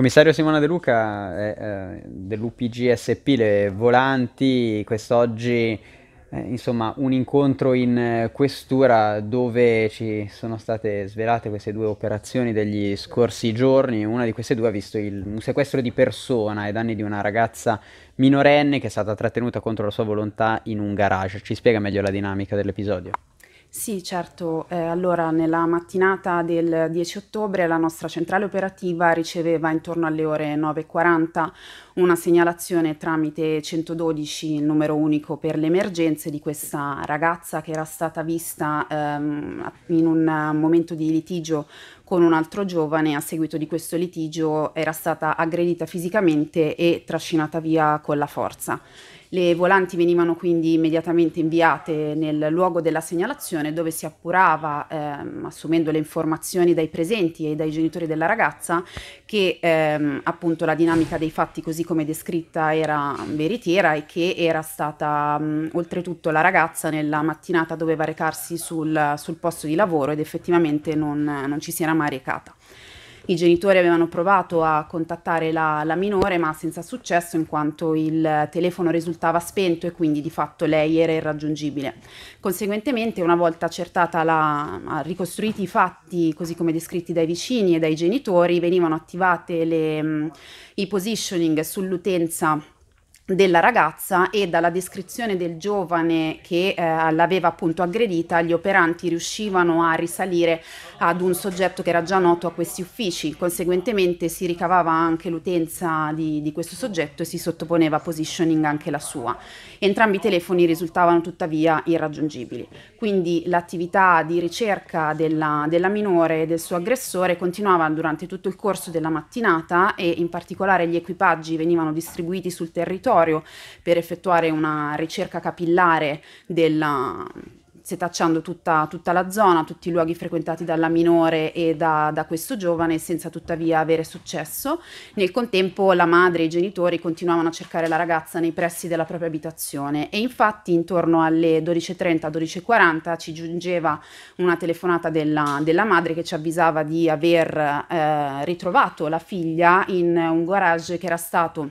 Commissario Simona De Luca eh, eh dell'UPGSP, le volanti, quest'oggi eh, insomma un incontro in eh, questura dove ci sono state svelate queste due operazioni degli scorsi giorni. Una di queste due ha visto il, un sequestro di persona ai danni di una ragazza minorenne che è stata trattenuta contro la sua volontà in un garage. Ci spiega meglio la dinamica dell'episodio. Sì, certo. Eh, allora, nella mattinata del 10 ottobre la nostra centrale operativa riceveva intorno alle ore 9.40 una segnalazione tramite 112, il numero unico per le emergenze, di questa ragazza che era stata vista ehm, in un momento di litigio con un altro giovane. A seguito di questo litigio era stata aggredita fisicamente e trascinata via con la forza. Le volanti venivano quindi immediatamente inviate nel luogo della segnalazione dove si appurava, ehm, assumendo le informazioni dai presenti e dai genitori della ragazza, che ehm, appunto la dinamica dei fatti così come descritta era veritiera e che era stata mh, oltretutto la ragazza nella mattinata doveva recarsi sul, sul posto di lavoro ed effettivamente non, non ci si era mai recata. I genitori avevano provato a contattare la, la, minore ma senza successo in quanto il telefono risultava spento e quindi di fatto lei era irraggiungibile. Conseguentemente una volta accertata la, ricostruiti i fatti così come descritti dai vicini e dai genitori venivano attivate le, mm, i positioning sull'utenza della ragazza e dalla descrizione del giovane che eh, l'aveva appunto aggredita gli operanti riuscivano a risalire ad un soggetto che era già noto a questi uffici, conseguentemente si ricavava anche l'utenza di, di questo soggetto e si sottoponeva a positioning anche la sua. Entrambi i telefoni risultavano tuttavia irraggiungibili, quindi l'attività di ricerca della, della minore e del suo aggressore continuava durante tutto il corso della mattinata e in particolare gli equipaggi venivano distribuiti sul territorio laboratorio per effettuare una ricerca capillare della, setacciando tutta, tutta, la zona, tutti i luoghi frequentati dalla minore e da, da, questo giovane senza tuttavia avere successo. Nel contempo la madre e i genitori continuavano a cercare la ragazza nei pressi della propria abitazione e infatti intorno alle 12.30-12.40 ci giungeva una telefonata della, della, madre che ci avvisava di aver eh, ritrovato la figlia in un garage che era stato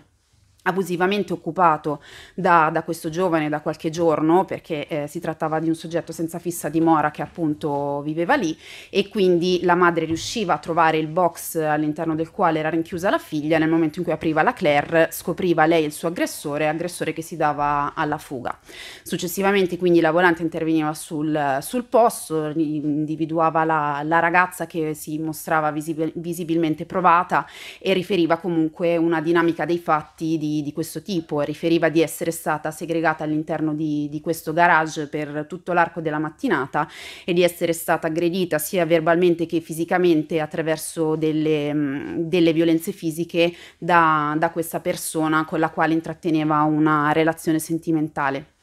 abusivamente occupato da, da, questo giovane da qualche giorno perché eh, si trattava di un soggetto senza fissa dimora che appunto viveva lì e quindi la madre riusciva a trovare il box all'interno del quale era rinchiusa la figlia nel momento in cui apriva la Claire scopriva lei il suo aggressore aggressore che si dava alla fuga successivamente quindi la volante interveniva sul, sul posto individuava la, la, ragazza che si mostrava visibil- visibilmente provata e riferiva comunque una dinamica dei fatti di di, questo tipo, riferiva di essere stata segregata all'interno di, di questo garage per tutto l'arco della mattinata e di essere stata aggredita sia verbalmente che fisicamente attraverso delle, mm, delle violenze fisiche da, da questa persona con la quale intratteneva una relazione sentimentale.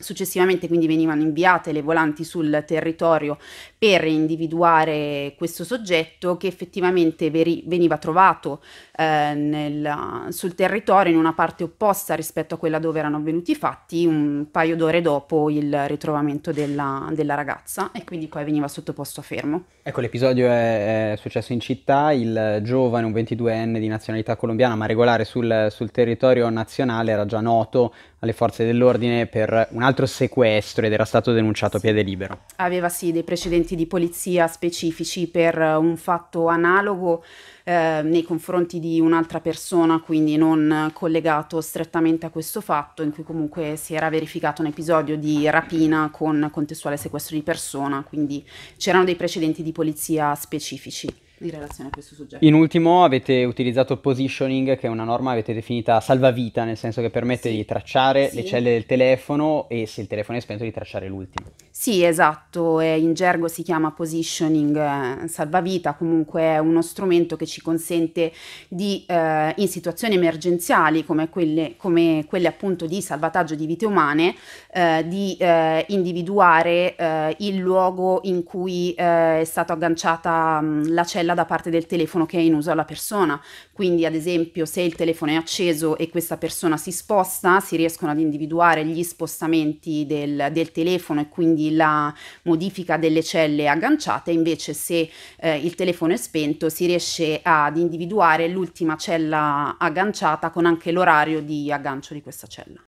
Successivamente quindi venivano inviate le volanti sul territorio per individuare questo soggetto che effettivamente veri- veniva trovato eh, nel, sul territorio in una parte opposta rispetto a quella dove erano avvenuti i fatti un paio d'ore dopo il ritrovamento della, della ragazza e quindi poi veniva sottoposto a fermo. Ecco, l'episodio è, è successo in città, il giovane, un 22enne di nazionalità colombiana ma regolare sul, sul territorio nazionale era già noto alle forze dell'ordine per un altro sequestro ed era stato denunciato a piede libero. Aveva sì dei precedenti interventi di polizia specifici per eh, un fatto analogo eh, nei confronti di un'altra persona, quindi non collegato strettamente a questo fatto, in cui comunque si era verificato un episodio di rapina con contestuale sequestro di persona, quindi c'erano dei precedenti di polizia specifici in relazione a questo soggetto. In ultimo avete utilizzato il positioning, che è una norma che avete definita salvavita, nel senso che permette sì. di tracciare sì. le celle del telefono e se il telefono è spento di tracciare l'ultimo. Sì, esatto, e in gergo si chiama positioning eh, salvavita, comunque è uno strumento che ci consente di, eh, in situazioni emergenziali come quelle, come quelle, appunto di salvataggio di vite umane, eh, di eh, individuare eh, il luogo in cui eh, è stata agganciata mh, mm, la cella cancella da parte del telefono che è in uso alla persona. Quindi, ad esempio, se il telefono è acceso e questa persona si sposta, si riescono ad individuare gli spostamenti del, del telefono e quindi la modifica delle celle agganciate. Invece, se eh, il telefono è spento, si riesce ad individuare l'ultima cella agganciata con anche l'orario di aggancio di questa cella.